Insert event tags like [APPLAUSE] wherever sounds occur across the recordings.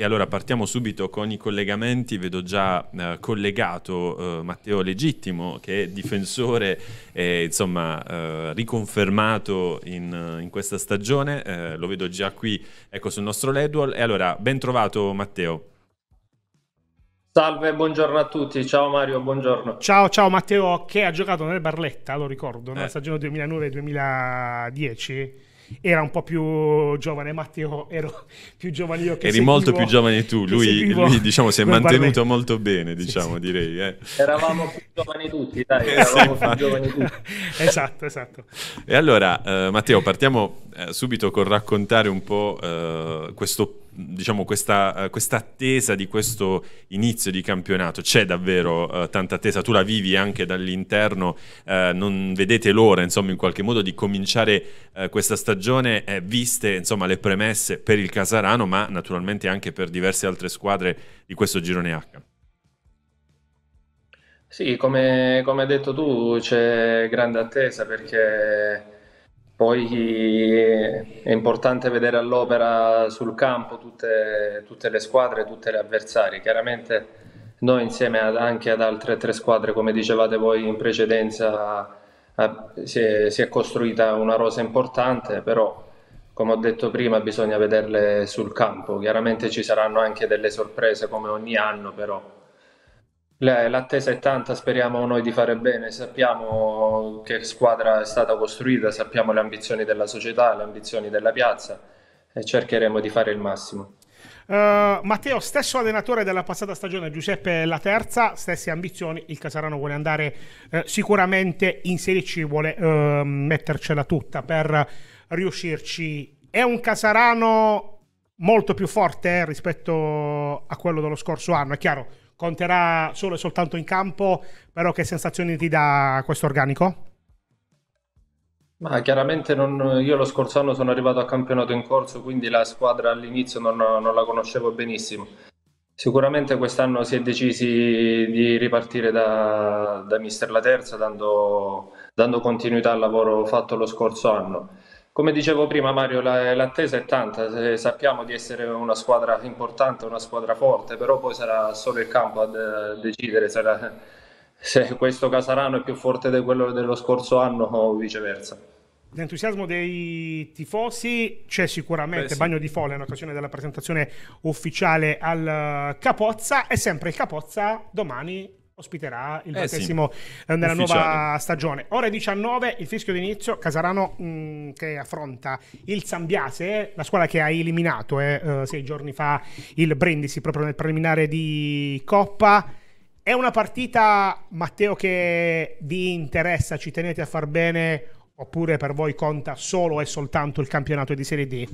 E allora partiamo subito con i collegamenti, vedo già eh, collegato eh, Matteo Legittimo che è difensore eh, insomma riconfermato in, eh, in, questa stagione, eh, lo vedo già qui ecco, sul nostro Ledwall e allora ben trovato Matteo. Salve, buongiorno a tutti. Ciao Mario, buongiorno. Ciao, ciao Matteo, che ha giocato nel Barletta, lo ricordo, nella eh. stagione 2009-2010 era un po' più giovane Matteo, ero più giovane io che Eri seguivo, molto più giovane tu, lui, lui [LAUGHS] diciamo si è mantenuto molto bene, diciamo, sì, direi. Eh. Eravamo più giovani tutti, dai, [LAUGHS] eravamo più esatto. giovani tutti. [LAUGHS] esatto, esatto. E allora, eh, Matteo, partiamo eh, subito col raccontare un po' eh, questo diciamo, questa, uh, questa, attesa di questo inizio di campionato? C'è davvero uh, tanta attesa? Tu la vivi anche dall'interno, uh, non vedete l'ora, insomma, in qualche modo di cominciare questa stagione, eh, viste insomma, le premesse per il Casarano, ma naturalmente anche per diverse altre squadre di questo girone H. Sì, come, come hai detto tu c'è grande attesa perché poi eh, è importante vedere all'opera sul campo tutte, tutte le squadre, tutte le avversarie. Chiaramente noi insieme ad, anche ad altre tre squadre, come dicevate voi in precedenza, si è, si è costruita una rosa importante, però come ho detto prima bisogna vederle sul campo. Chiaramente ci saranno anche delle sorprese come ogni anno, però L'attesa è tanta, speriamo noi di fare bene, sappiamo che squadra è stata costruita, sappiamo le ambizioni della società, le ambizioni della piazza e cercheremo di fare il massimo. Uh, Matteo, stesso allenatore della passata stagione, Giuseppe La Terza, stesse ambizioni. Il Casarano vuole andare uh, sicuramente in Serie C, vuole uh, mettercela tutta per riuscirci. È un Casarano molto più forte eh, rispetto a quello dello scorso anno, è chiaro conterà solo e soltanto in campo, però che sensazioni ti dà questo organico? Ma chiaramente non, io lo scorso anno sono arrivato a campionato in corso, quindi la squadra all'inizio non, non la conoscevo benissimo. Sicuramente quest'anno si è decisi di ripartire da, da Mister La Terza, dando, dando continuità al lavoro fatto lo scorso anno. Come dicevo prima Mario, l'attesa è tanta, eh, sappiamo di essere una squadra importante, una squadra forte, però poi sarà solo il campo a decidere sarà, se questo Casarano è più forte di quello dello scorso anno o viceversa. L'entusiasmo dei tifosi c'è sicuramente, Beh, sì. bagno di folla in occasione della presentazione ufficiale al eh, Capozza, è sempre il Capozza domani ospiterà il battesimo eh sì, eh, nella nuova stagione. Ore 19, il fischio d'inizio, Casarano mh, mm, che affronta il Sambiase, la squadra che ha eliminato eh, eh, sei giorni fa il Brindisi proprio nel preliminare di Coppa. È una partita, Matteo, che vi interessa, ci tenete a far bene oppure per voi conta solo e soltanto il campionato di Serie D?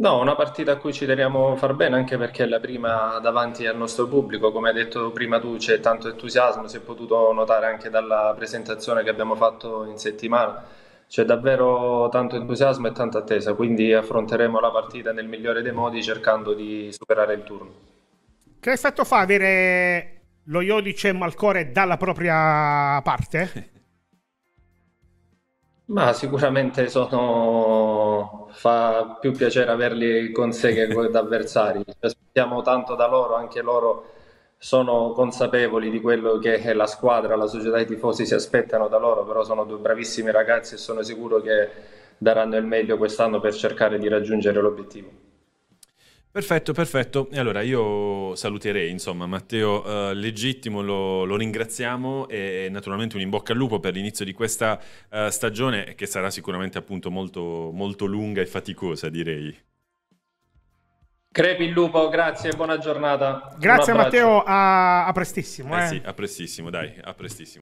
No, una partita a cui ci teniamo a far bene anche perché è la prima davanti al nostro pubblico, come hai detto prima tu c'è tanto entusiasmo, si è potuto notare anche dalla presentazione che abbiamo fatto in settimana, c'è davvero tanto entusiasmo e tanta attesa, quindi affronteremo la partita nel migliore dei modi cercando di superare il turno. Che effetto fa avere lo Iodice Malcore dalla propria parte? [LAUGHS] Ma sicuramente sono fa più piacere averli con sé che con gli avversari. Ci aspettiamo tanto da loro, anche loro sono consapevoli di quello che la squadra, la società e i tifosi si aspettano da loro, però sono due bravissimi ragazzi e sono sicuro che daranno il meglio quest'anno per cercare di raggiungere l'obiettivo. Perfetto, perfetto. E allora io saluterei, insomma, Matteo uh, Legittimo, lo, lo, ringraziamo e naturalmente un in bocca al lupo per l'inizio di questa uh, stagione che sarà sicuramente appunto molto, molto lunga e faticosa, direi. Crepi il lupo, grazie, buona giornata. Grazie Matteo, a, a prestissimo. Eh eh. sì, a prestissimo, dai, a prestissimo.